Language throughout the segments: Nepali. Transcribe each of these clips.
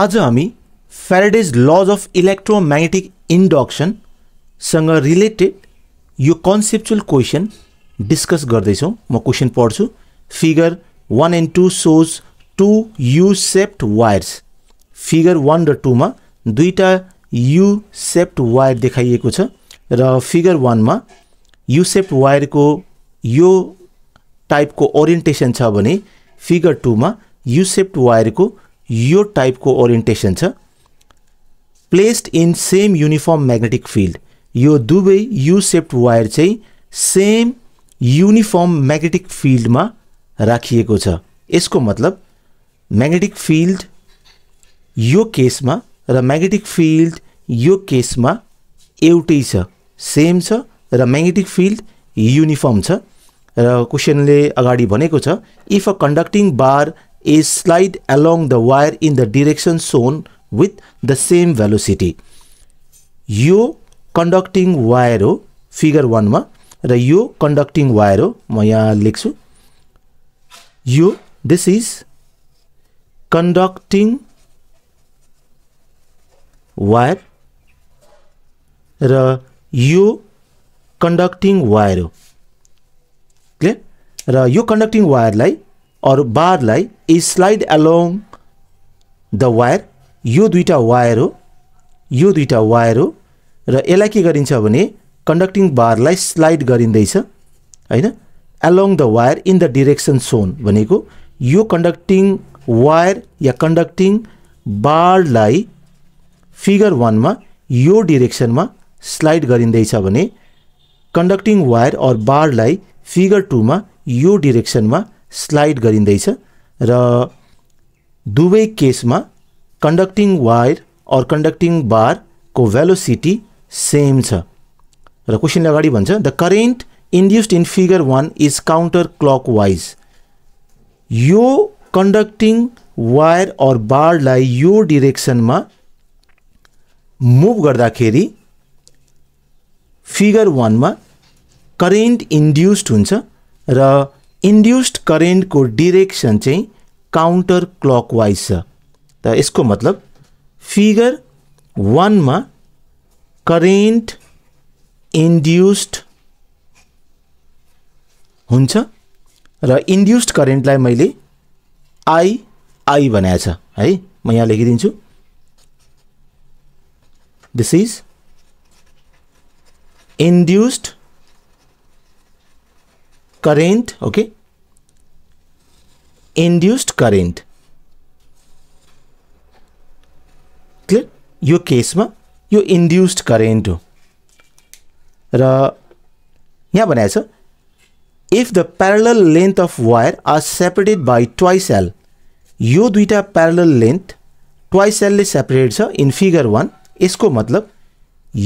आज हामी फ्याराडेज लज अफ इलेक्ट्रोम्याग्नेटिक इन्डक्सनसँग रिलेटेड यो कन्सेप्चुअल क्वेसन डिस्कस गर्दैछौँ म क्वेसन पढ्छु figure one and two shows two U shaped wires figure one र टूमा दुईवटा यु सेप्ट वायर देखाइएको छ र फिगर वानमा यु सेप्ट वायरको यो टाइपको ओरिएन्टेसन छ भने फिगर टूमा यु सेप्ट वायरको यो टाइपको ओरिएन्टेसन छ placed in same uniform magnetic field यो दुवै यु सेप्ट वायर चाहिँ सेम युनिफर्म म्याग्नेटिक फिल्डमा राखिएको छ यसको मतलब म्याग्नेटिक फिल्ड यो केसमा र म्याग्नेटिक फिल्ड यो केसमा एउटै छ सेम छ र म्याग्नेटिक फिल्ड युनिफर्म छ र क्वेसनले अगाडि भनेको छ if a conducting bar is slide along the wire in the direction shown with the same velocity. यो conducting wireo, figure 1 मा, र यो conducting wireo, हो, मा यहाँ लिख्छु, this is conducting wire, र यो conducting wireo. हो, क्लियर, र conducting wireo. अरू बारलाई स्लाइड एलोङ द वायर यो दुईवटा वायर हो यो दुईवटा वायर हो र यसलाई के गरिन्छ भने कन्डक्टिङ बारलाई स्लाइड गरिँदैछ होइन along the wire in the direction shown भनेको यो कन्डक्टिङ वायर या कन्डक्टिङ बारलाई फिगर वानमा यो डिरेक्सनमा स्लाइड गरिँदैछ भने कन्डक्टिङ वायर अर बारलाई फिगर टूमा यो डिरेक्सनमा स्लाइड गरिँदैछ र दुवै केसमा कन्डक्टिङ वायर अर कन्डक्टिङ बारको भेलोसिटी सेम छ र क्वेसनले अगाडि भन्छ the current induced in figure one is counter clock counterclockwise यो कन्डक्टिङ वायर अर बारलाई यो डिरेक्सनमा मुभ गर्दाखेरि फिगर वानमा करेन्ट इन्ड्युस्ड हुन्छ र इन्ड्युस्ड करेन्टको डिरेक्सन चाहिँ काउन्टर क्लकवाइज छ त यसको मतलब फिगर वानमा करेन्ट इन्ड्युस्ड हुन्छ र इन्ड्युस्ड करेन्टलाई मैले आई आई भनेको छ है म यहाँ लेखिदिन्छु this is induced current okay induced current clear यो केसमा यो इन्ड्युस्ड करेन्ट हो र यहाँ भनेको छ if the parallel length of wire are separated by twice L यो दुईवटा प्यारल लेन्थ ट्वाइस एलले सेपरेट छ इन फिगर वान यसको मतलब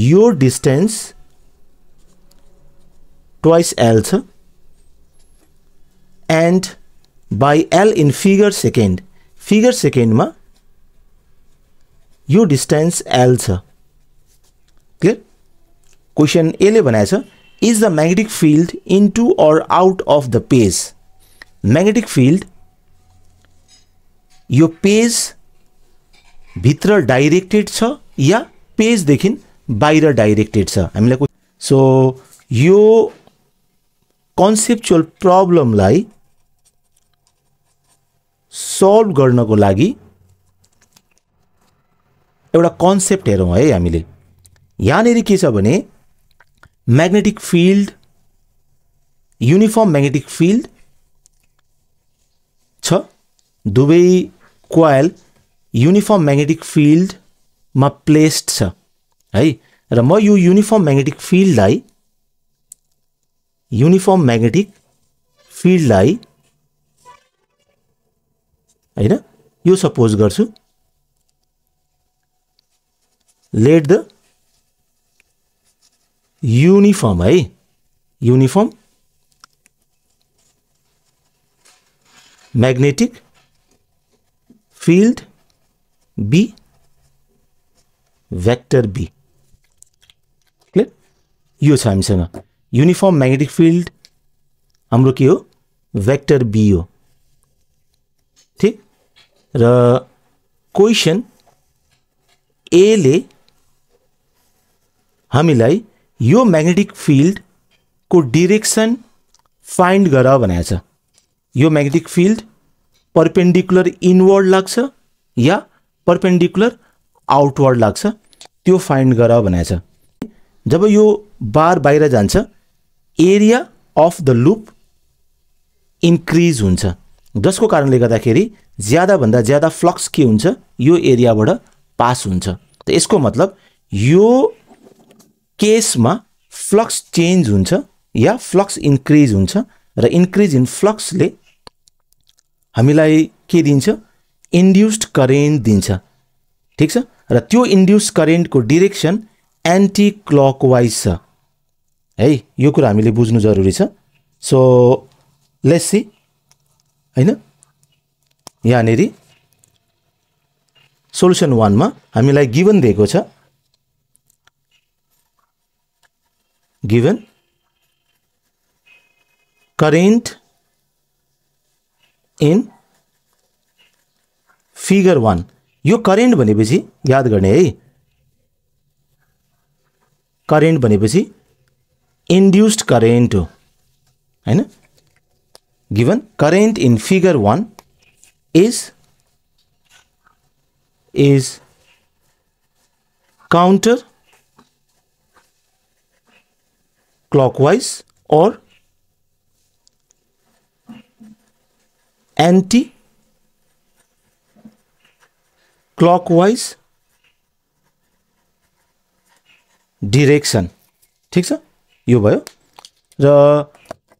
यो डिस्टेन्स ट्वाइस एल छ and by L in figure second figure सेकेन्डमा यो डिस्टेन्स एल छ क्लियर क्वेसन एले भनेको छ is the magnetic field into or out of the page magnetic field यो पेज भित्र डाइरेक्टेड छ या पेजदेखि बाहिर डाइरेक्टेड छ हामीलाई सो यो कन्सेप्चुअल प्रब्लमलाई सल्भ गर्नको लागि एउटा कन्सेप्ट हेरौँ है हामीले यहाँनिर के छ भने magnetic field uniform magnetic field छ दुवै क्वायल युनिफर्म म्याग्नेटिक फिल्डमा प्लेस्ड छ है र म यो युनिफर्म म्याग्नेटिक फिल्डलाई युनिफर्म म्याग्नेटिक फिल्डलाई होइन यो सपोज गर्छु लेट द युनिफर्म है uniform magnetic field B vector B clear यो छ हामीसँग युनिफर्म म्याग्नेटिक फिल्ड हाम्रो के हो भेक्टर बी हो र क्वेसन एले हामीलाई यो म्याग्नेटिक फिल्डको डिरेक्सन फाइन्ड गर भनेको छ यो म्याग्नेटिक फिल्ड पर्पेन्डिकुलर इनवर्ड लाग्छ या पर्पेन्डिकुलर आउटवर्ड लाग्छ त्यो फाइन्ड गर भनेको छ जब यो बार बाहिर जान्छ area of the loop increase हुन्छ जसको कारणले गर्दाखेरि ज्यादाभन्दा ज्यादा फ्लक्स के हुन्छ यो एरियाबाट पास हुन्छ त यसको मतलब यो केसमा फ्लक्स चेन्ज हुन्छ या फ्लक्स इन्क्रिज हुन्छ र इन्क्रिज इन फ्लक्सले हामीलाई के दिन्छ इन्ड्युस्ड करेन्ट दिन्छ ठिक छ र त्यो इन्ड्युस करेन्टको डिरेक्सन एन्टी क्लकवाइज छ है यो कुरा हामीले बुझ्नु जरुरी छ सो लेसी होइन यहाँनिर सोल्युसन वानमा हामीलाई गिभन दिएको छ given current in figure one यो करेन्ट भनेपछि याद गर्ने है करेन्ट भनेपछि इन्ड्युस्ड करेन्ट हो होइन given current in figure one is is counter clockwise or anti clockwise direction ठिक छ यो भयो र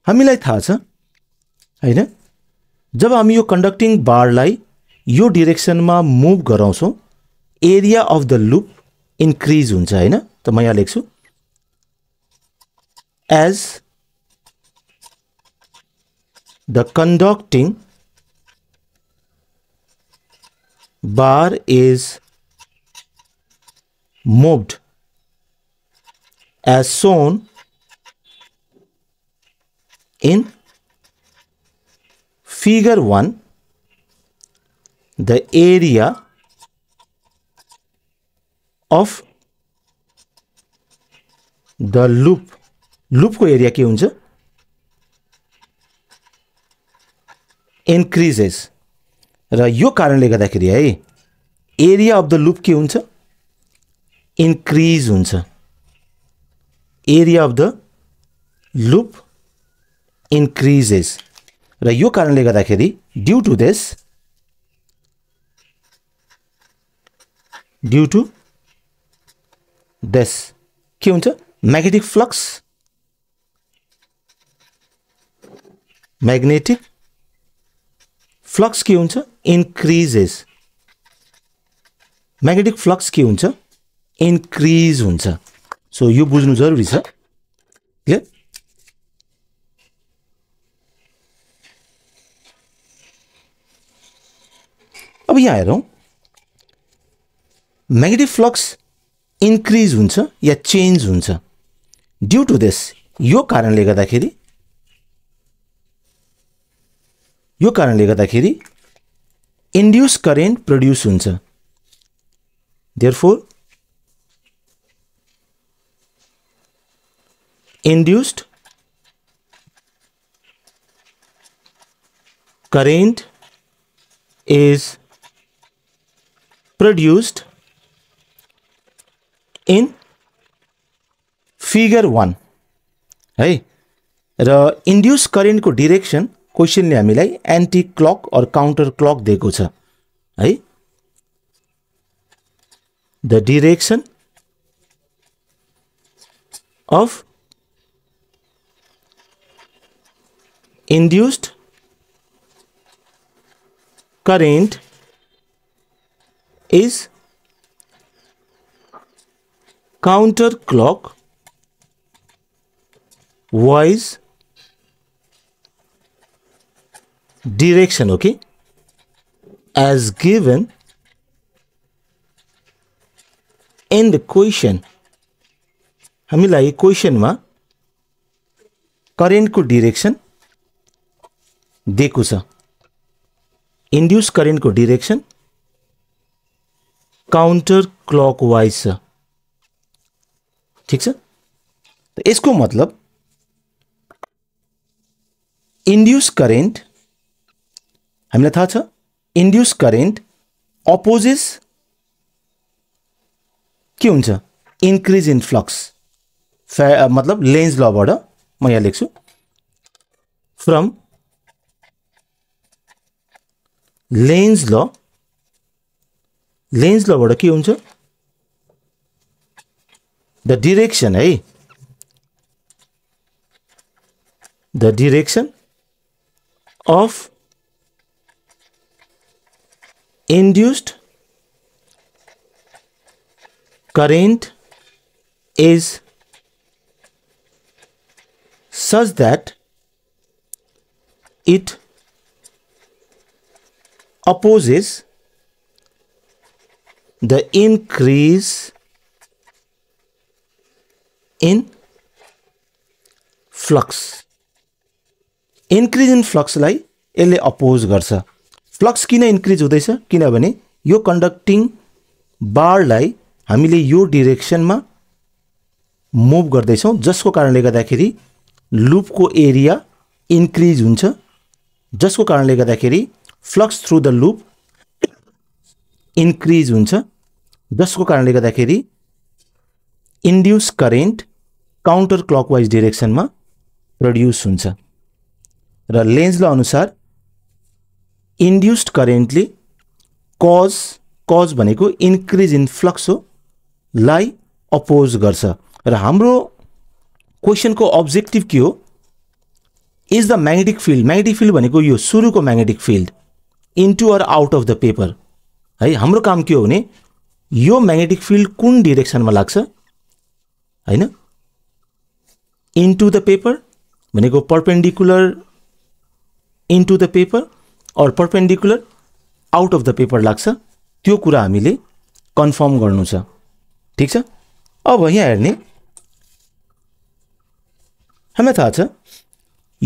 हामीलाई थाहा छ होइन जब हम यो कंडक्टिंग बारलाई यो में मूव कराश area of the loop increase होना तो त म as the conducting bar is moved as shown in figure 1 the area of the loop लुपको एरिया के हुन्छ इन्क्रिजेस र यो कारणले गर्दाखेरि है एरिया अफ द लुप के हुन्छ इन्क्रिज हुन्छ area of the loop increases र यो कारणले गर्दाखेरि due to this due to this के हुन्छ म्याग्नेटिक फ्लक्स म्याग्नेटिक फ्लक्स के हुन्छ इन्क्रिजेस म्याग्नेटिक फ्लक्स के हुन्छ इन्क्रिज हुन्छ सो यो बुझ्नु जरुरी छ अब यहाँ हेरौँ म्याग्नेटिक फ्लक्स इन्क्रिज हुन्छ या चेन्ज हुन्छ ड्यु टु दिस यो कारणले गर्दाखेरि यो कारणले गर्दाखेरि इन्ड्युस करेन्ट प्रड्युस हुन्छ for induced current is produced in figure one है र इन्ड्युस करेन्टको डिरेक्सन क्वेसनले हामीलाई anti clock or counter clock दिएको छ है the direction of induced current is counter clock wise direction okay as given in the question हामीलाई क्वेसनमा करेन्टको डिरेक्सन दिएको छ इन्ड्युस करेन्टको डिरेक्सन काउन्टर क्लक वाइज छ ठिक छ यसको मतलब इन्ड्युस करेन्ट हामीलाई थाहा छ इन्ड्युस करेन्ट अपोजिस के हुन्छ इन्क्रिज इन फ्लक्स फ्या मतलब लेन्स लबाट म यहाँ लेख्छु फ्रम लेन्स ल लेन्स लबाट के हुन्छ द डिरेक्सन है the direction of induced current is such that it opposes the increase in flux increase in फ्लक्सलाई यसले अपोज गर्छ फ्लक्स किन इन्क्रिज हुँदैछ किनभने यो कन्डक्टिङ बारलाई हामीले यो डिरेक्सनमा मुभ गर्दैछौँ जसको कारणले गर्दाखेरि लुपको एरिया इन्क्रिज हुन्छ जसको कारणले गर्दाखेरि flux through the loop increase हुन्छ जसको कारणले गर्दाखेरि इन्ड्युस करेन्ट काउन्टर क्लकवाइज डिरेक्सनमा प्रड्युस हुन्छ र लेन्जलाई अनुसार इन्ड्युस्ड करेन्टले कज कज भनेको इन्क्रिज इन फ्लक्स हो लाई अपोज गर्छ र हाम्रो क्वेसनको अब्जेक्टिभ के हो is the magnetic field magnetic field भनेको यो सुरुको magnetic field into or out of the paper है हाम्रो काम के हो भने यो म्याग्नेटिक फिल्ड कुन डिरेक्सनमा लाग्छ होइन इन्टु द पेपर भनेको perpendicular into the paper or perpendicular out of the paper लाग्छ त्यो कुरा हामीले कन्फर्म गर्नु छ ठिक छ अब यहाँ हेर्ने हामीलाई थाहा छ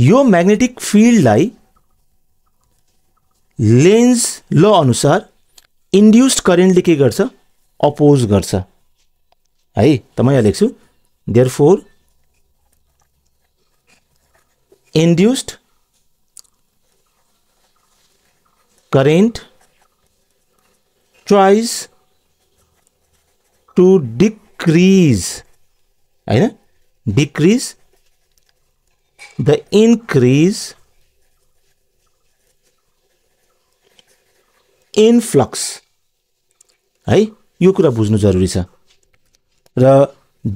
यो म्याग्नेटिक फिल्डलाई लेन्स ल अनुसार इन्ड्युस्ड करेन्ट के अपोज गर्छ है therefore induced current tries to decrease है डिक्रीज द इंक्रीज इनफ्लक्स है यो कुरा बुझ्नु जरुरी छ र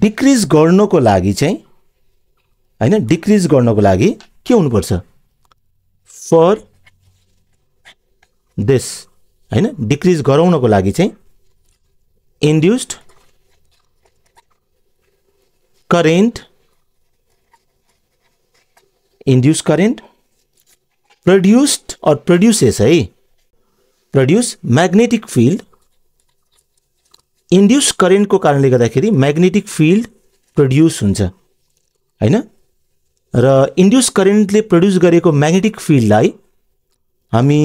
डिक्रिज गर्नको लागि चाहिँ होइन डिक्रिज गर्नको लागि के हुनुपर्छ फर देश होइन डिक्रिज गराउनको लागि चाहिँ induced current induce current produced or produces है प्रड्युस म्याग्नेटिक फिल्ड इन्ड्युस करेन्टको कारणले गर्दाखेरि म्याग्नेटिक फिल्ड प्रड्युस हुन्छ होइन र इन्ड्युस करेन्टले प्रड्युस गरेको म्याग्नेटिक फिल्डलाई हामी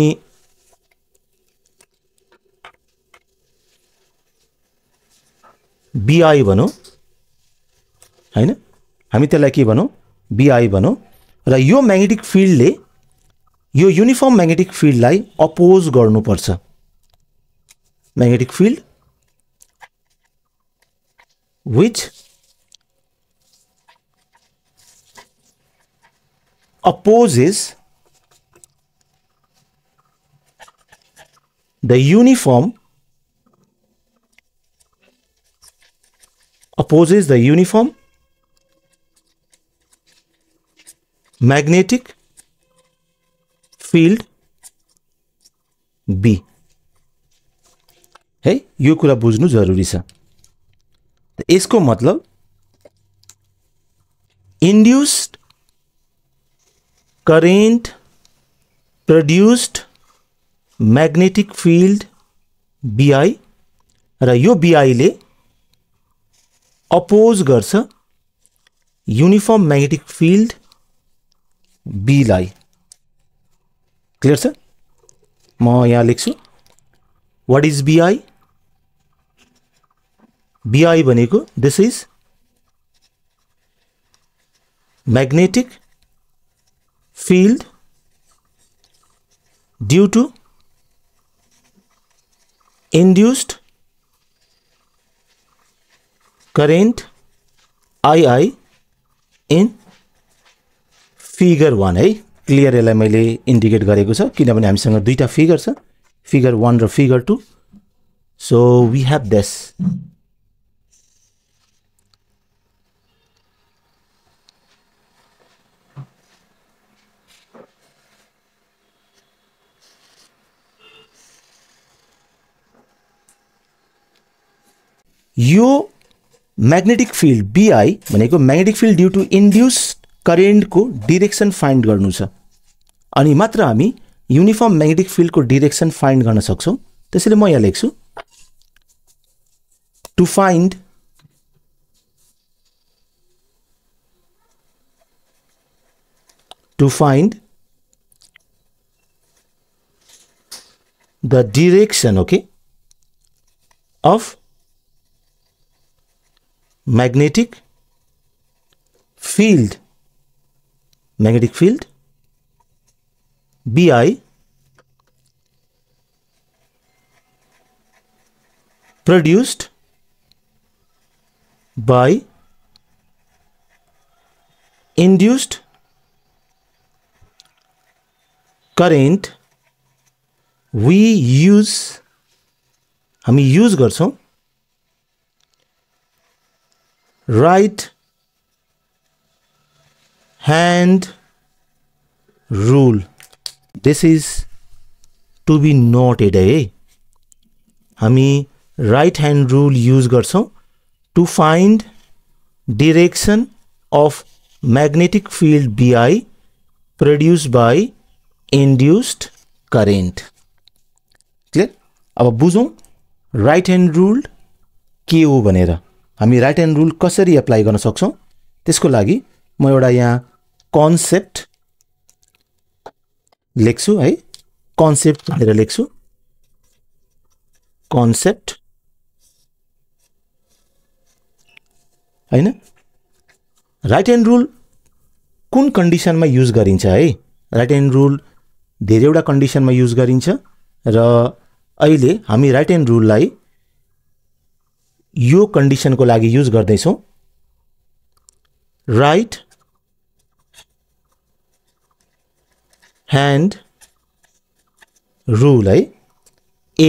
बिआई भनौँ होइन हामी त्यसलाई के भनौँ बिआई भनौँ र यो म्याग्नेटिक फिल्डले यो युनिफर्म म्याग्नेटिक फिल्डलाई अपोज गर्नुपर्छ magnetic field which opposes the uniform opposes the uniform magnetic field B है यो कुरा बुझ्नु जरुरी छ यसको मतलब induced current produced magnetic field BI र यो बिआईले अपोज गर्छ युनिफर्म म्याग्नेटिक फिल्ड बीलाई क्लियर यहाँ लेख व्हाट इज बीआई बीआई को this is magnetic field due to induced current I I in figure one हाई क्लियर यसलाई मैले इन्डिकेट गरेको छ किनभने हामीसँग दुईवटा फिगर छ फिगर वान र figure two so we have this यो म्याग्नेटिक फिल्ड बिआई भनेको magnetic field due to induce करेन्टको डिरेक्सन फाइन्ड गर्नु छ अनि मात्र हामी युनिफर्म म्याग्नेटिक फिल्डको डिरेक्सन फाइन्ड गर्न सक्छौँ त्यसैले म यहाँ लेख्छु to find to find the direction okay of magnetic field magnetic field BI produced by induced current we use हामी युज गर्छौँ right hand rule this is to be noted है हामी राइट ह्यान्ड रुल युज गर्छौँ to find direction of magnetic field BI produce by induced current clear अब बुझौँ राइट ह्यान्ड रुल के हो भनेर हामी राइट ह्यान्ड रुल कसरी एप्लाई गर्न सक्छौँ त्यसको लागि म एउटा यहाँ कन्सेप्ट लेख्छु है कन्सेप्ट भनेर लेख्छु कन्सेप्ट होइन राइट एन्ड रुल कुन कन्डिसनमा युज गरिन्छ है राइट एन्ड रुल धेरैवटा कन्डिसनमा युज गरिन्छ र अहिले हामी राइट एन्ड रुललाई यो कन्डिसनको लागि युज गर्दैछौँ right hand ruler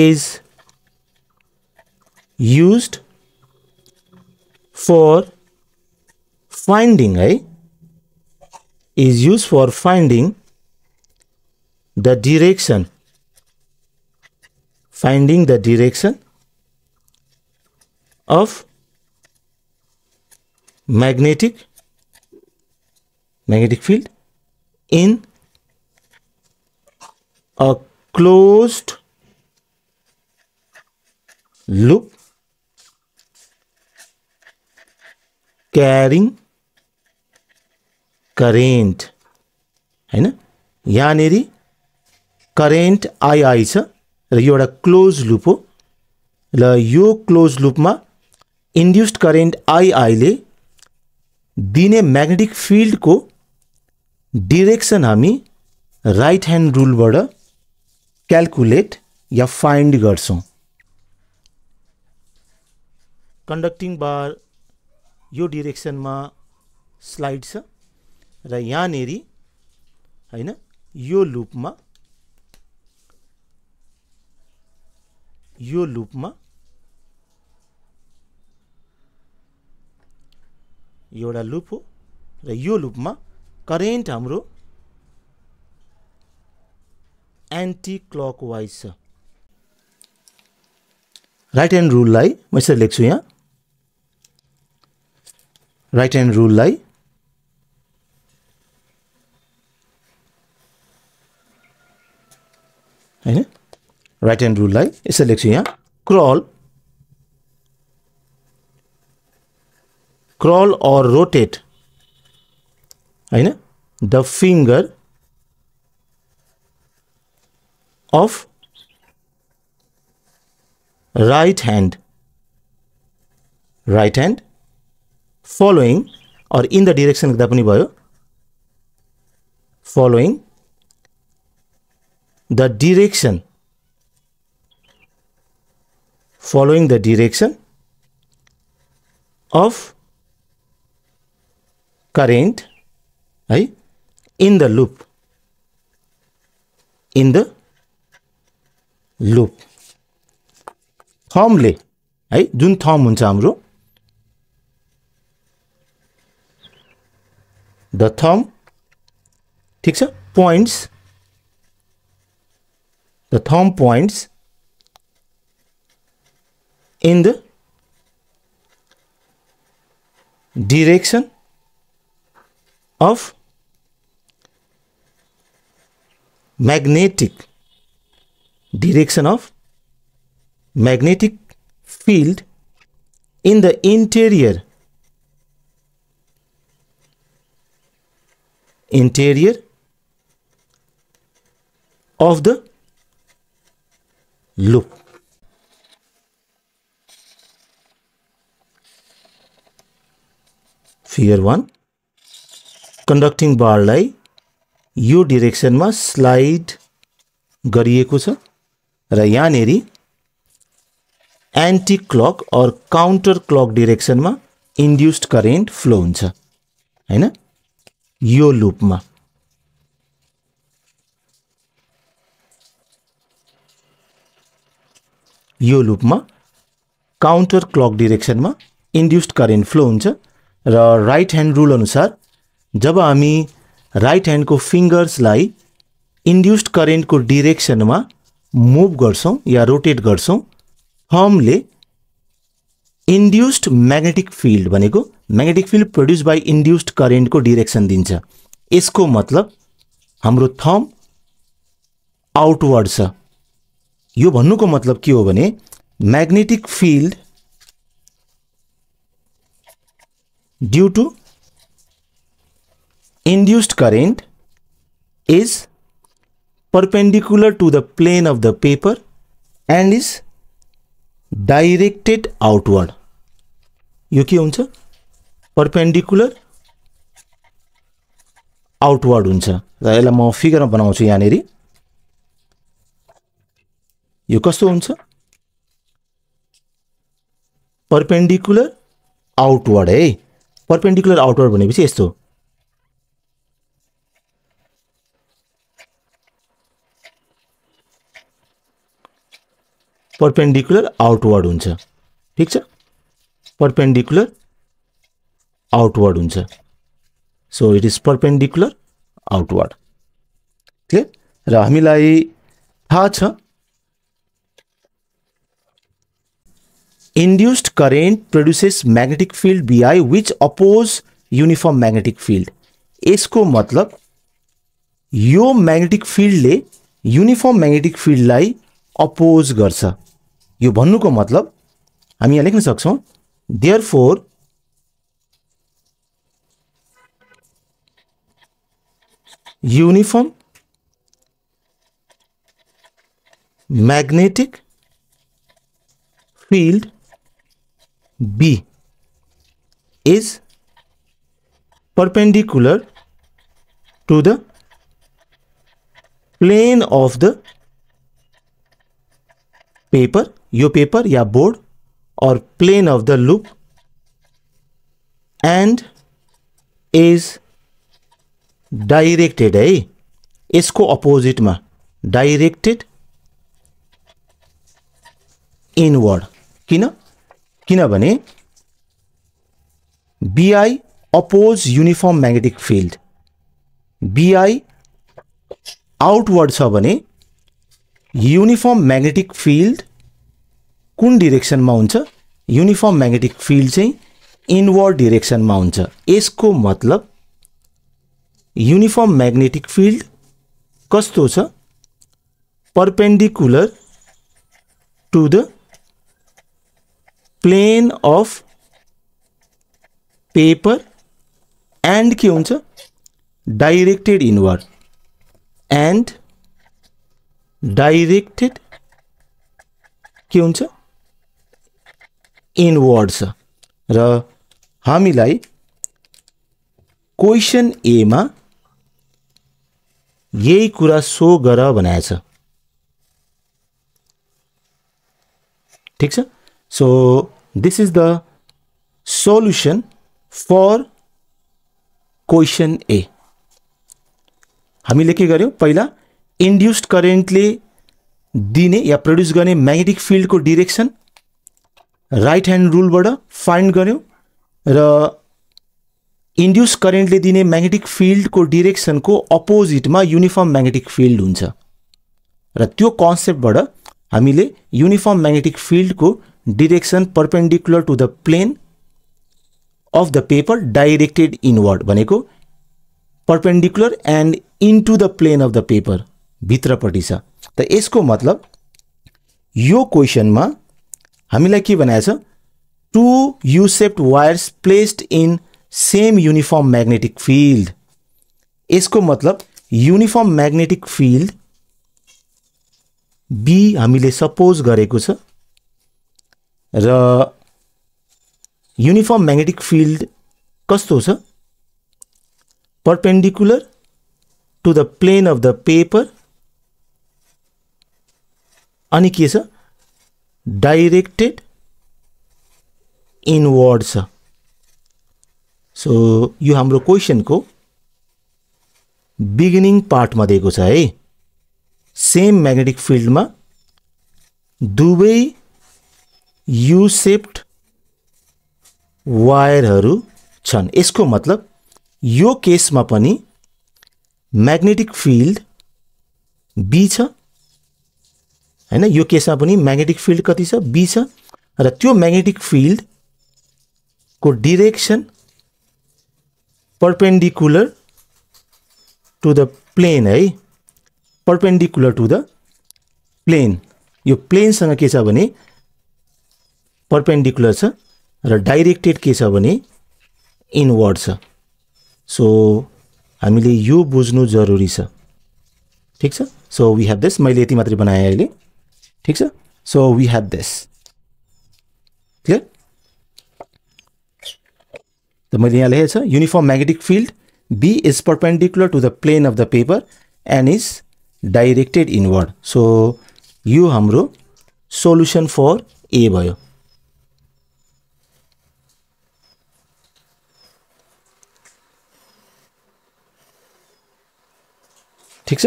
is used for finding a eh? is used for finding the direction finding the direction of magnetic magnetic field in a closed loop carrying current होइन यहाँनेरि करेन्ट आइआई छ र यो एउटा क्लोज लुप हो र यो क्लोज लुपमा इन्ड्युस्ड करेन्ट आइआईले दिने म्याग्नेटिक फिल्डको डिरेक्सन हामी राइट ह्यान्ड रुलबाट क्यालकुलेट या फाइन्ड गर्छौँ कन्डक्टिङ बार यो डिरेक्सनमा स्लाइड छ र यहाँनेरि होइन यो लुपमा यो लुपमा एउटा लुप हो र यो लुपमा करेन्ट हाम्रो anti wise right hand rule म यसरी यहाँ राइट हैंड रूल होइन राइट ह्यान्ड रुललाई यसरी यहाँ क्रल क्रल और रोटेट है the of right hand right hand following or in the direction of the भयो following the direction following the direction of current right? in the loop in the loop थमले है जुन थम हुन्छ हाम्रो द थम ठिक छ points the thumb points in the direction of magnetic direction of magnetic field in the interior interior of the loop Figure 1. Conducting bar lai u-direction ma slide... गरिएको छ र यहाँनेरि anti clock or counter clock डिरेक्सनमा इन्ड्युस्ड करेन्ट फ्लो हुन्छ होइन यो लुपमा यो लुपमा काउन्टर क्लक डिरेक्सनमा इन्ड्युस्ड करेन्ट फ्लो हुन्छ र राइट ह्यान्ड रुल अनुसार जब हामी राइट ह्यान्डको फिङ्गर्सलाई इन्ड्युस्ड करेन्टको डिरेक्सनमा मुभ गर्छौँ या रोटेट गर्छौँ थम्बले इन्ड्युस्ड म्याग्नेटिक फिल्ड भनेको magnetic field produce by induced करेन्टको डिरेक्सन दिन्छ यसको मतलब हाम्रो थम्ब आउटवर्ड छ यो भन्नुको मतलब के हो भने magnetic field due to induced current is perpendicular to the plane of the paper and is directed outward. यो के हुन्छ perpendicular outward हुन्छ र यसलाई म फिगरमा बनाउँछु यहाँनिर यो कस्तो हुन्छ perpendicular Perpendicular है Perpendicular Outward भनेपछि यस्तो पर्पेन्डिकुलर आउटवर्ड हुन्छ ठिक छ पर्पेन्डिकुलर आउटवर्ड हुन्छ so it is perpendicular outward clear र हामीलाई थाहा छ induced current produces magnetic field BI which oppose uniform magnetic field यसको मतलब यो म्याग्नेटिक फिल्डले युनिफर्म म्याग्नेटिक फिल्डलाई अपोज गर्छ यो भन्नु को मतलब हम यहाँ सकता therefore uniform magnetic field B is perpendicular to the plane of the paper यो पेपर या बोर्ड और plane of the loop and is directed है अपोजिट में डाइरेक्टेड इनवर्ड किन BI oppose uniform magnetic field BI outward छ मैग्नेटिक फील्ड कुन में हो यूनिफॉर्म मैग्नेटिक फील्ड चाहे इनवर्ड डिरेक्सनमा में हो मतलब यूनिफॉर्म मैग्नेटिक फील्ड कस्तो perpendicular to the plane of paper and के हुन्छ डाइरेक्टेड इनवर्ड एंड डाइरेक्टेड के होता इनवर्ड छ र हामीलाई क्वेसन एमा यही कुरा सो गर भनेको छ ठिक छ so this is the solution for question A हामीले के गर्यौँ पहिला इन्ड्युस्ड करेन्टले दिने या प्रड्युस गर्ने म्याग्नेटिक फिल्डको डिरेक्सन राइट ह्यान्ड रुलबाट फाइन्ड गऱ्यौँ र इन्ड्युस करेन्टले दिने म्याग्नेटिक फिल्डको डिरेक्सनको अपोजिटमा युनिफर्म म्याग्नेटिक फिल्ड हुन्छ र त्यो कन्सेप्टबाट हामीले युनिफर्म म्याग्नेटिक फिल्डको direction perpendicular to the plane of the paper directed inward भनेको perpendicular and into the plane of the paper भित्रपट्टि छ त यसको मतलब यो क्वेसनमा हामीलाई के भनेको छ two U shaped wires placed in same uniform magnetic field यसको मतलब युनिफर्म म्याग्नेटिक फिल्ड बी हामीले सपोज गरेको छ र युनिफर्म म्याग्नेटिक फिल्ड कस्तो छ perpendicular to the plane of the paper अनि के छ डाइरेक्टेड इनवर्ड छ सो यो हाम्रो क्वेसनको बिगिनिङ पार्टमा दिएको छ है सेम म्याग्नेटिक फिल्डमा दुवै यु सेप्ड वायरहरू छन् यसको मतलब यो केसमा पनि म्याग्नेटिक फिल्ड बी छ होइन यो केसमा पनि म्याग्नेटिक फिल्ड कति छ बी छ र त्यो म्याग्नेटिक फिल्डको direction perpendicular to the plane है पर्पेन्डिकुलर टु द प्लेन यो प्लेनसँग के छ भने पर्पेन्डिकुलर छ र डाइरेक्टेड के छ भने इनवर्ड छ सो हामीले यो बुझ्नु जरुरी छ ठिक छ सो वी हेभ दिस मैले यति मात्रै बनाएँ अहिले ठीक sir so we have this clear तो मैं यहाँ लिखे uniform magnetic field B is perpendicular to the plane of the paper and is directed inward so you हम सोलूसन फॉर ए भो ठीक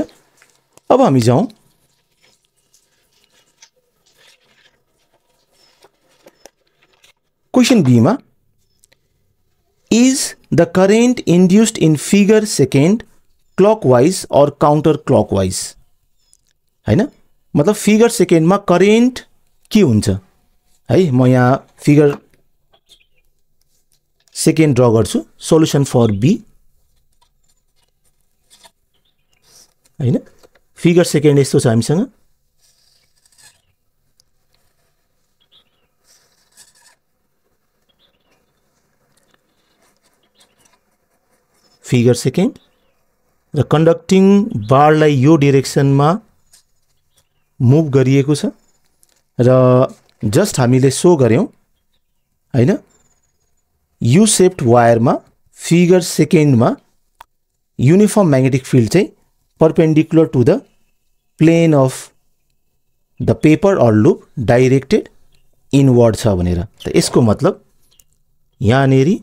अब हम जाऊ क्वेसन बीमा is the current induced in figure second clock wise or counter clock wise होइन मतलब फिगर सेकेन्डमा करेन्ट के हुन्छ है म यहाँ फिगर सेकेन्ड ड्र गर्छु सोल्युसन फर बी होइन फिगर सेकेन्ड यस्तो छ हामीसँग फिगर सेकेन्ड र कन्डक्टिङ बारलाई यो डिरेक्सनमा मुभ गरिएको छ र जस्ट हामीले सो गऱ्यौँ होइन यु सेप्ट वायरमा फिगर सेकेन्डमा युनिफर्म म्याग्नेटिक फिल्ड चाहिँ perpendicular to the plane of the paper or loop directed inward छ भनेर त यसको मतलब यहाँनेरि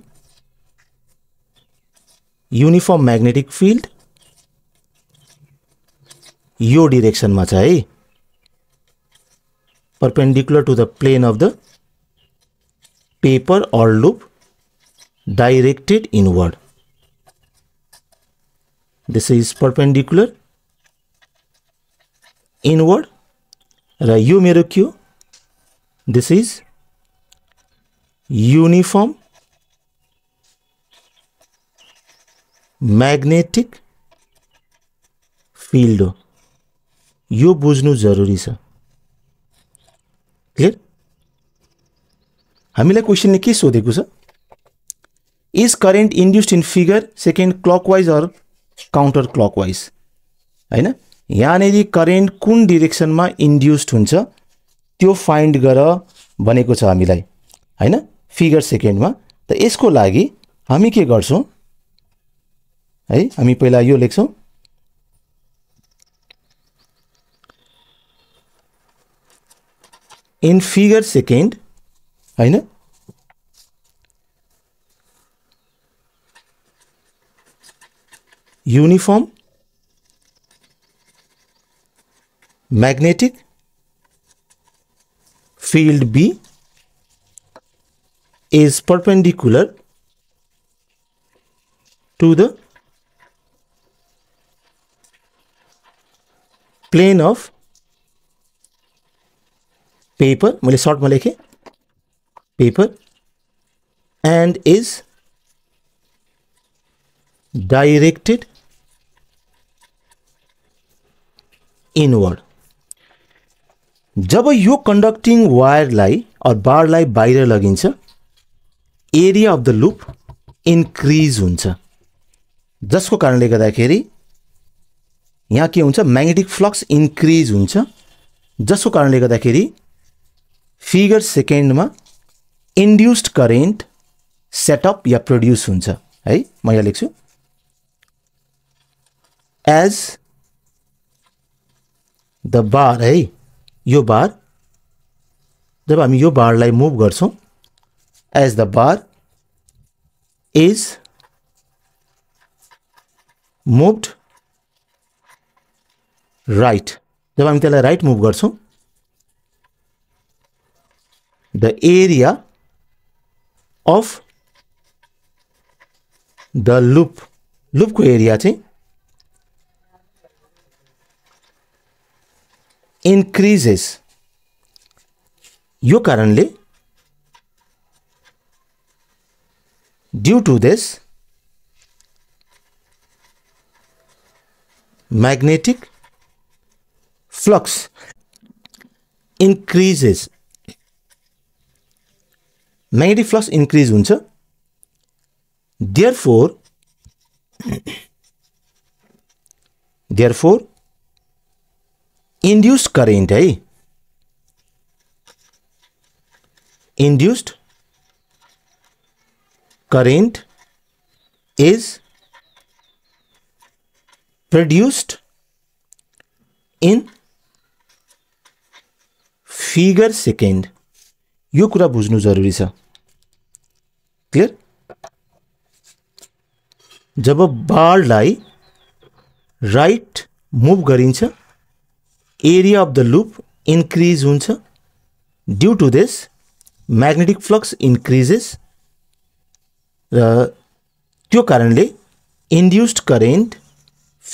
यूनिफॉर्म मैग्नेटिक फील्ड यो डिरेक्शन में हाई perpendicular to the plane of the paper और loop directed inward this is perpendicular inward रो मेरे क्यों this is uniform magnetic field हो यो बुझ्नु जरुरी छ क्लियर हामीलाई क्वेसनले के सोधेको छ is current induced in figure second clockwise or counter clockwise होइन यहाँनिर करेन्ट कुन डिरेक्सनमा इन्ड्युस्ड हुन्छ त्यो फाइन्ड गर भनेको छ हामीलाई होइन फिगर सेकेन्डमा त यसको लागि हामी के गर्छौँ हाई हम पे लेख इन फिगर सेकेंड है uniform magnetic field B is perpendicular to the plane of paper मैं सर्ट में लेखे paper and is directed inward जब यो कन्डक्टिङ वायरलाई बारलाई बाहर लगिन्छ area of the loop increase हुन्छ जसको कारणले यहाँ के हुन्छ म्याग्नेटिक फ्लक्स इन्क्रिज हुन्छ जसको कारणले गर्दाखेरि फिगर सेकेन्डमा इन्ड्युस्ड करेन्ट सेटअप या प्रड्युस हुन्छ है म यहाँ लेख्छु एज द बार है यो बार जब हामी यो बारलाई मुभ गर्छौँ as the bar is moved right जब हम तेल राइट मूव कर the area of the loop को एरिया इंक्रीजेस इन्क्रिजेस यो कारण due to this magnetic flux increases magnetic flux increase huncha therefore therefore induced current hai induced current is produced in figure second यो कुरा बुझ्नु जरुरी छ क्लियर जब बाललाई राइट मुभ गरिन्छ area of the loop increase हुन्छ due to this magnetic flux increases र त्यो कारणले इन्ड्युस्ड करेन्ट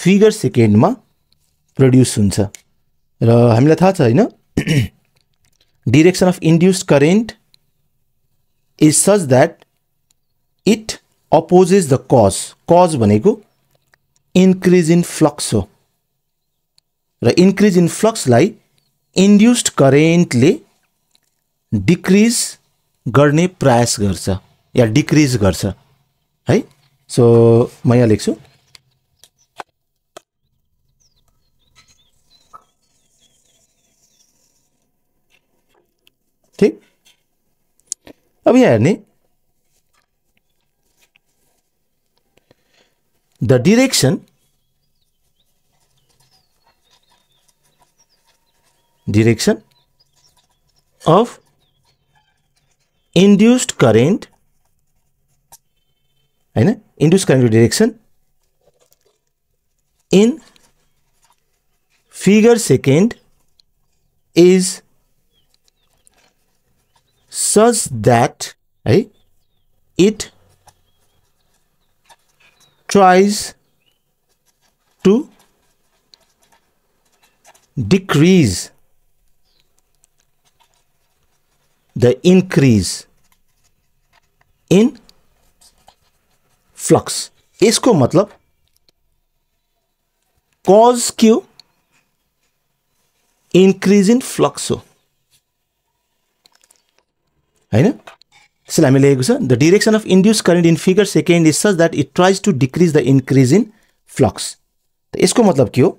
फिगर सेकेन्डमा प्रड्युस हुन्छ र हामीलाई थाहा छ होइन direction of induced current is such that it opposes the cause cause भनेको increase in flux ho ra increase in flux lai induced current le decrease गर्ने प्रयास गर्छ या decrease गर्छ है so म यहाँ लेख्छु अब यह है the direction direction of induced current है इंड्यूस करेंट को direction in figure second is such that right, eh, it tries to decrease the increase in flux. इसको मतलब कॉज क्यू इंक्रीज इन फ्लक्स हो है इसलिए हमें लिखे the direction of induce current in figure second is such that it tries to decrease the increase in flux तो इसको मतलब के हो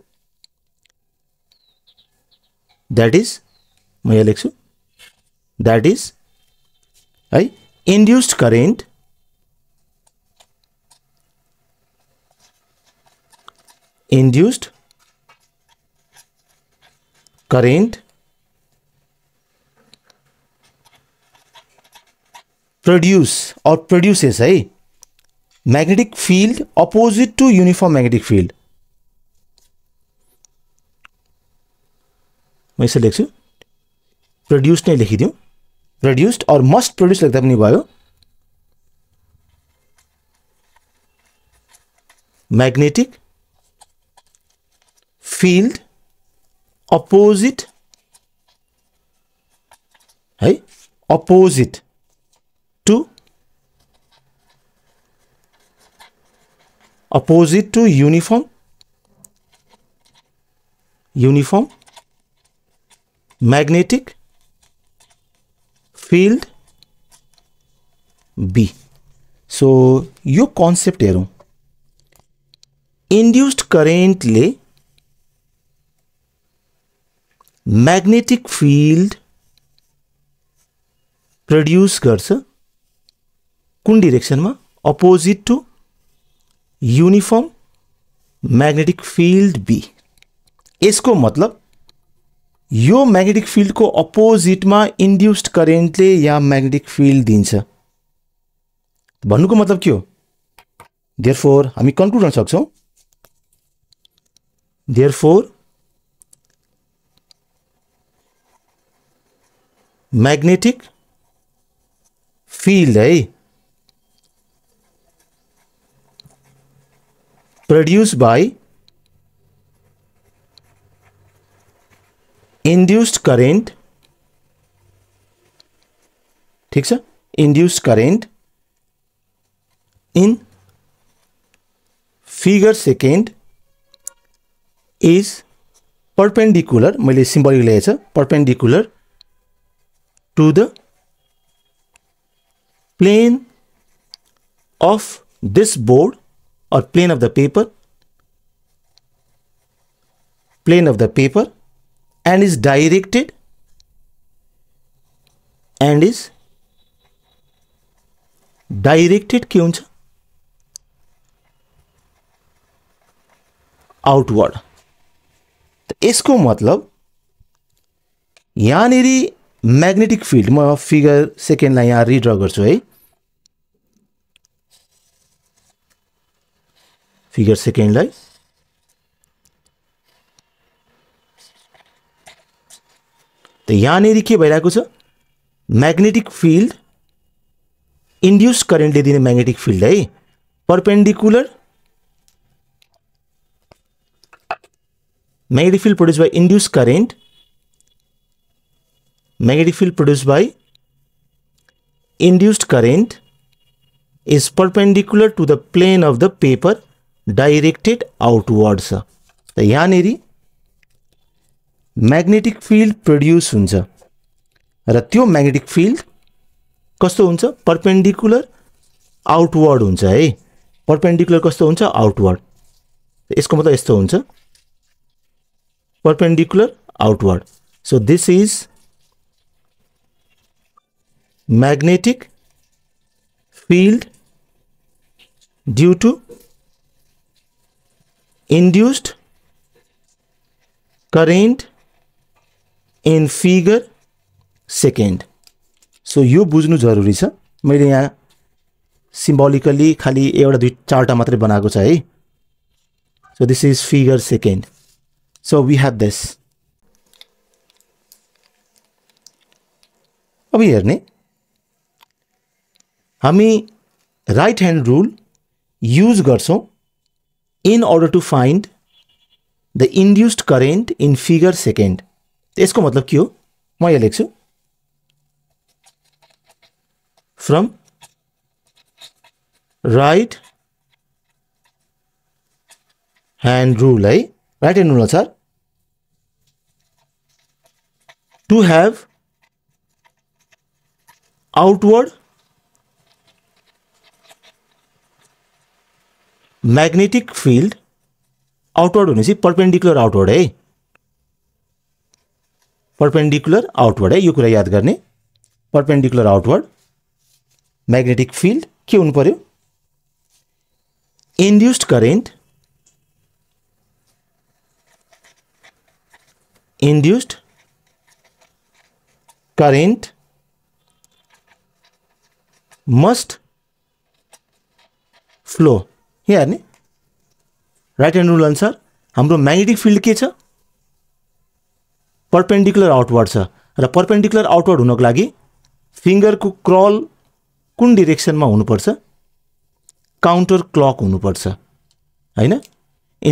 दैट इज म यहाँ लेख्छु इज हाई induced current induced current produce और प्रड्यूसेस हाई magnetic field opposite to uniform magnetic field मैं इसे लेख प्रड्यूस नहीं लिखी दू प्रड्यूस्ड और मस्ट प्रड्यूस लगता अपनी बायो मैग्नेटिक फील्ड अपोजिट हाई opposite to opposite to uniform uniform magnetic field B. So your concept arrow induced current le magnetic field produce करछ कुन डिरेक्सनमा opposite to uniform magnetic field B यसको मतलब यो म्याग्नेटिक फिल्डको अपोजिटमा इन्ड्युस्ड करेन्टले यहाँ म्याग्नेटिक फिल्ड दिन्छ भन्नुको मतलब के हो देयर फोर हामी कन्क्लुड गर्न सक्छौँ देयर फोर म्याग्नेटिक फिल्ड है प्रोड्यूस बाय इंड्यूस्ड करेंट ठीक sir induced current in figure second is perpendicular मैं सीम्बल लिखे perpendicular to the plane of this board or plane of the paper, plane of the paper and is directed and is directed के हुन्छ आउटवर्ड यसको तो मतलब यहाँनिर म्याग्नेटिक फिल्ड म फिगर सेकेन्डलाई यहाँ रिड्र गर्छु है फिगर सेकेंड line तो यहाँ के भैर मैग्नेटिक फील्ड इंड्यूस करेन्टले दिने मैग्नेटिक फील्ड हाई perpendicular magnetic field produce by induce current magnetic field produce by induced current is perpendicular to the plane of the paper directed outward छ त यहाँनिर म्याग्नेटिक फिल्ड प्रड्युस हुन्छ र त्यो म्याग्नेटिक फिल्ड कस्तो हुन्छ पर्पेन्डिकुलर आउटवर्ड हुन्छ है पर्पेन्डिकुलर कस्तो हुन्छ आउटवर्ड यसको मतलब यस्तो हुन्छ perpendicular outward so this is magnetic field due to induced current in figure second so यो बुझ्नु जरुरी छ मैले यहाँ सिम्बोलिकली खालि एउटा दुई चारवटा मात्रै बनाएको छ है so this is figure second so we have this अब हेर्ने हामी राइट ह्यान्ड रुल युज गर्छौँ in order to find the induced current in figure second यसको मतलब के हो म यहाँ लेख्छु फ्रम राइट ह्यान्ड रुल है right hand rule sir to have outward magnetic field outward से पर्पेन्डिकुलर आउटवर्ड है पर्पेन्डिकुलर आउटवर्ड है यह याद करने पर्पेन्डिकुलर आउटवर्ड मैग्नेटिक फील्ड के हो induced current induced current must flow यहाँ हेर्ने राइट एन्ड रुल अनुसार हाम्रो म्याग्नेटिक फिल्ड के छ पर्पेन्डिकुलर आउटवर्ड छ र पर्पेन्डिकुलर आउटवर्ड हुनको लागि फिङ्गरको क्रल कुन डिरेक्सनमा हुनुपर्छ काउन्टर क्लक हुनुपर्छ होइन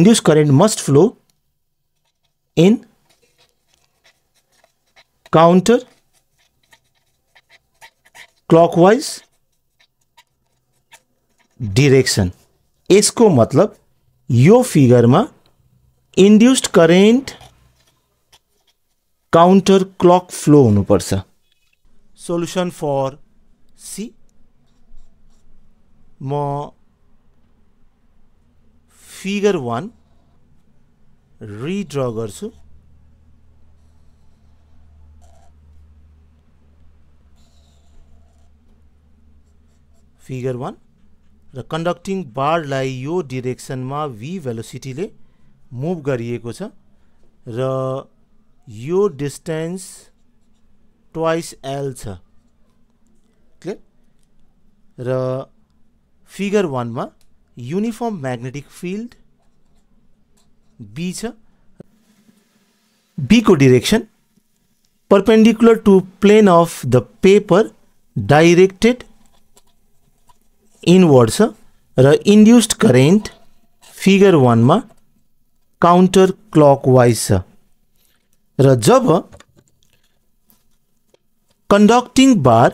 induce current must flow in counter clockwise direction यसको मतलब यो फिगरमा induced current counter clock flow हुनुपर्छ सोल्युसन फर सी म फिगर वान रिड्र गर्छु फिगर वान र कन्डक्टिङ बारलाई यो डिरेक्सनमा भी भेलोसिटीले मुभ गरिएको छ र यो डिस्टेन्स ट्वाइस एल छ क्लियर र फिगर वानमा युनिफर्म म्याग्नेटिक फिल्ड बी छ बीको direction perpendicular to plane of the paper directed inward छ र इन्ड्युस्ड करेन्ट फिगर वानमा काउन्टर क्लक वाइज छ र जब कन्डक्टिङ बार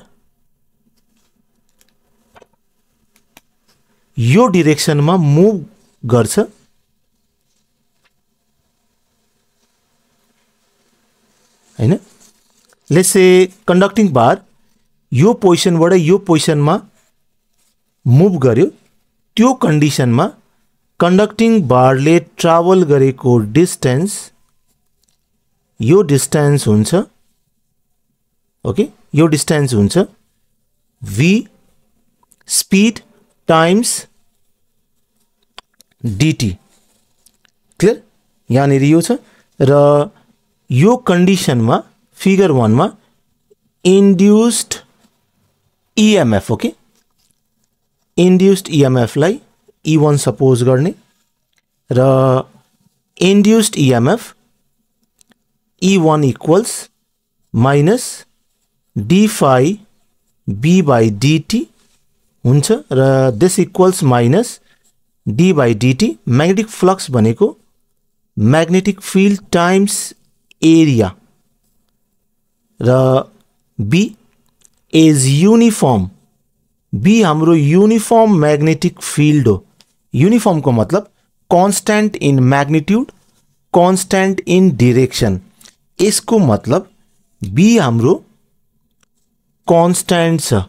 यो डिरेक्सनमा मुभ गर्छ होइन लेसे कन्डक्टिङ बार यो पोजिसनबाट यो पोजिसनमा मुभ गर्यो त्यो कन्डिसनमा कन्डक्टिङ बारले ट्राभल गरेको डिस्टेन्स यो डिस्टेन्स हुन्छ ओके यो डिस्टेन्स हुन्छ V speed times DT clear यहाँनिर यो छ र यो कन्डिसनमा फिगर वानमा इन्ड्युस्ड इएमएफ ओके इन्ड्युस्ड इएमएफलाई इ वान सपोज गर्ने र induced EMF E one equals minus d phi B by DT हुन्छ र this equals minus D by DT magnetic flux भनेको म्याग्नेटिक फिल्ड टाइम्स एरिया र बी इज युनिफर्म बी हाम्रो युनिफर्म म्याग्नेटिक फिल्ड हो युनिफर्मको मतलब constant in magnitude constant in direction यसको मतलब बी हाम्रो कन्सट्यान्ट छ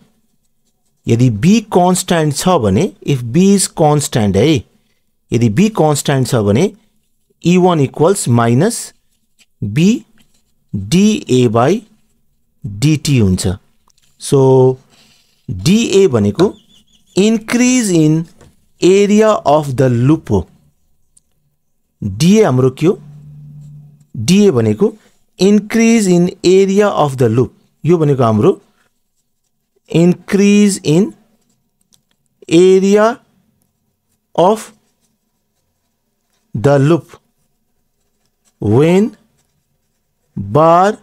यदि बी कन्सट्यान्ट छ भने इफ बी इज कन्सट्यान्ट है यदि बी कन्सट्यान्ट छ भने E one equals minus B DA by DT हुन्छ सो डिए भनेको increase in area of the loop हो डिए हाम्रो के हो डिए भनेको increase in area of the loop यो भनेको हाम्रो increase in area of the loop when bar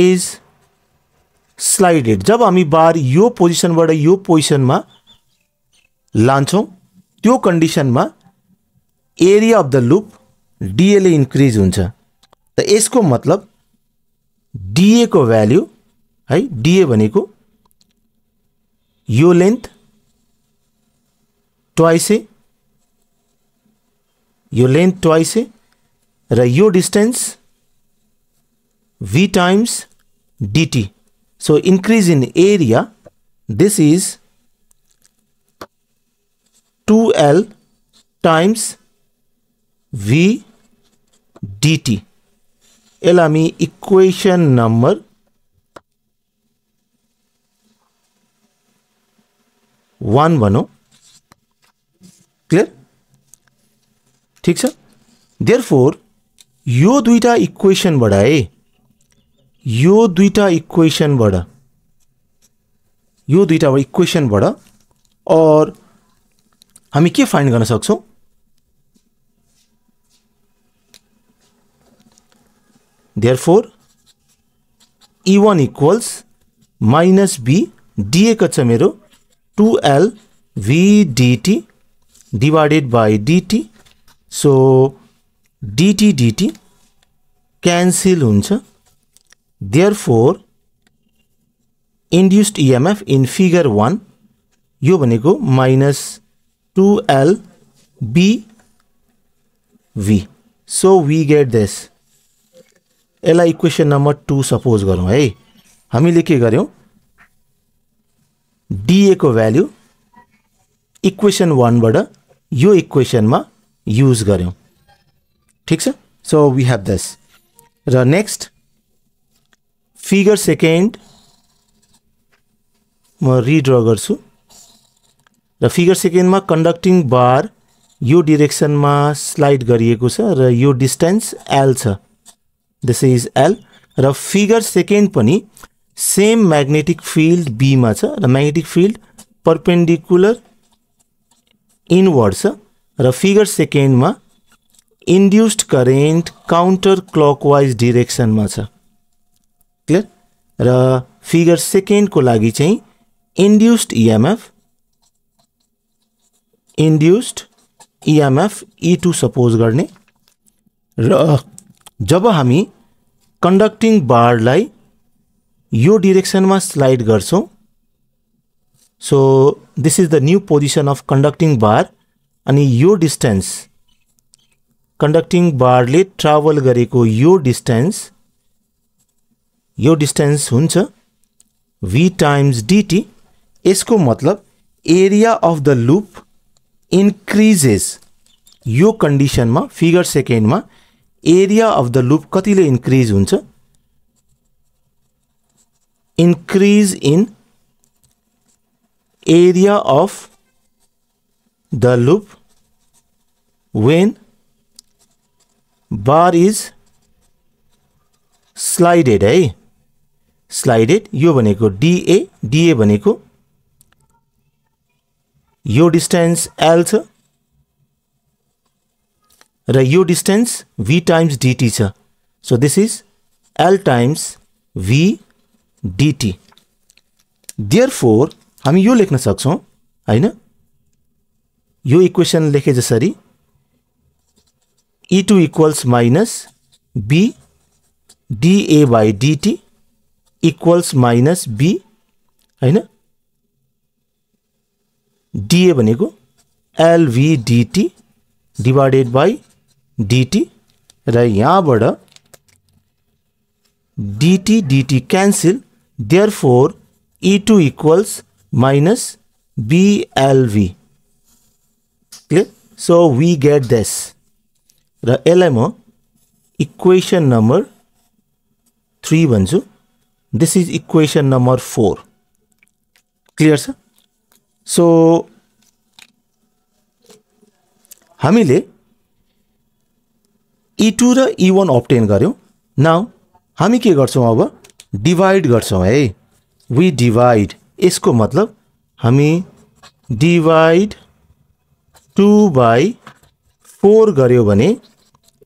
is slided जब हामी बार यो पोजिसनबाट यो पोजिसनमा लान्छौँ त्यो कन्डिसनमा एरिया अफ द लुप डिएले इन्क्रिज हुन्छ त यसको मतलब डिएको भ्याल्यु है डिए भनेको यो लेन्थ ट्वाइसे यो लेन्थ ट्वाइसे र यो distance V times DT So increase in area, this is 2L times V dt. ela me equation number 1 110. Clear? ठीक सर देयर यो दुईटा इक्वेसन बडाए यो दुईवटा इक्वेसनबाट यो दुईवटा इक्वेसनबाट अर हामी के फाइन्ड गर्न सक्छौँ therefore E one equals minus B डिएको छ मेरो two L V DT divided by DT so DT DT cancel हुन्छ therefore induced EMF in figure one यो भनेको minus two L B V so we get this यसलाई इक्वेसन नम्बर टू सपोज गरौँ है हामीले के गऱ्यौँ डिएको भ्याल्यु इक्वेसन वानबाट यो इक्वेसनमा युज गऱ्यौँ ठिक छ सो वी हेभ दिस र नेक्स्ट फिगर सेकेन्ड म रिड्र गर्छु र फिगर सेकेन्डमा कन्डक्टिङ बार यो डिरेक्सनमा स्लाइड गरिएको छ र यो डिस्टेन्स एल छ दिस इज एल र फिगर सेकेन्ड पनि सेम म्याग्नेटिक फिल्ड बीमा छ र म्याग्नेटिक फिल्ड पर्पेन्डिकुलर इनवर्ड छ र फिगर सेकेन्डमा इन्ड्युस्ड करेन्ट काउन्टर क्लकवाइज डिरेक्सनमा छ क्लियर र फिगर सेकेन्डको लागि चाहिँ induced EMF induced EMF E two suppose गर्ने र जब हामी कन्डक्टिङ बारलाई यो डिरेक्सनमा स्लाइड गर्छौँ so this is the new position of conducting bar अनि यो डिस्टेन्स कन्डक्टिङ बारले ट्राभल गरेको यो डिस्टेन्स यो डिस्टेन्स हुन्छ भी टाइम्स डिटी यसको मतलब area of the loop increases यो कन्डिसनमा फिगर सेकेन्डमा एरिया अफ द लुप कतिले इन्क्रिज हुन्छ increase in area of the loop when bar is slided है स्लाइडेड यो भनेको डिए डिए भनेको यो डिस्टेन्स एल छ र यो डिस्टेन्स भी टाइम्स डिटी छ so this is L times V DT therefore हामी यो लेख्न सक्छौँ होइन यो इक्वेसन लेखे जसरी E two equals minus B DA by DT equals minus B होइन डिए भनेको एलभिडिटी डिभाइडेड बाई डिटी र यहाँबाट DT DT cancel therefore E two equals minus B L V clear so we get this र यसलाई म इक्वेसन नम्बर थ्री भन्छु this is equation number 4 clear छ सो हामीले e2 र इ वान अप्टेन गऱ्यौँ नाउ हामी के गर्छौँ अब डिभाइड गर्छौँ है वी डिभाइड यसको मतलब हामी डिभाइड टु बाई फोर गर्यो भने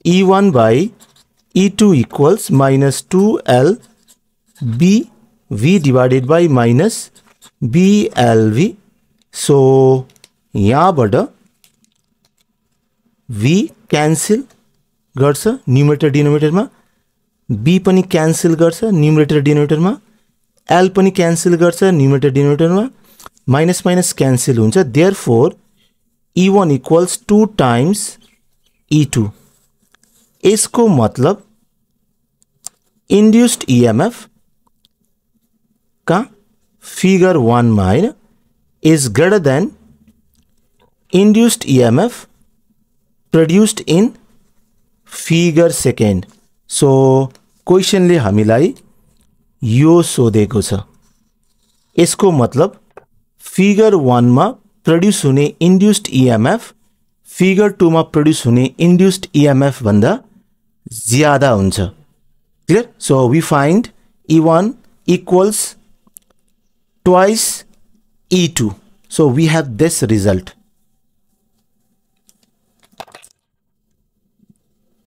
E one by E two equals minus two L B V divided by minus BLV. So यहाँबाट V क्यान्सल गर्छ न्युमरेटर डिनोमिनेटरमा बी पनि क्यान्सल गर्छ न्युमरेटर डिनोमिनेटरमा एल पनि क्यान्सल गर्छ न्युमरेटर डिनोमिनेटरमा माइनस माइनस क्यान्सल हुन्छ therefore E one equals two times E two यसको मतलब इन्ड्युस्ड इएमएफ e कहाँ फिगर वानमा होइन is greater than induced EMF produced in figure second so क्वेसनले हामीलाई यो सोधेको छ यसको मतलब फिगर वानमा प्रड्युस हुने इन्ड्युस्ड इएमएफ फिगर टूमा प्रड्युस हुने इन्ड्युस्ड e भन्दा ज्यादा हुन्छ clear so we find E one equals twice E2. So we have this result.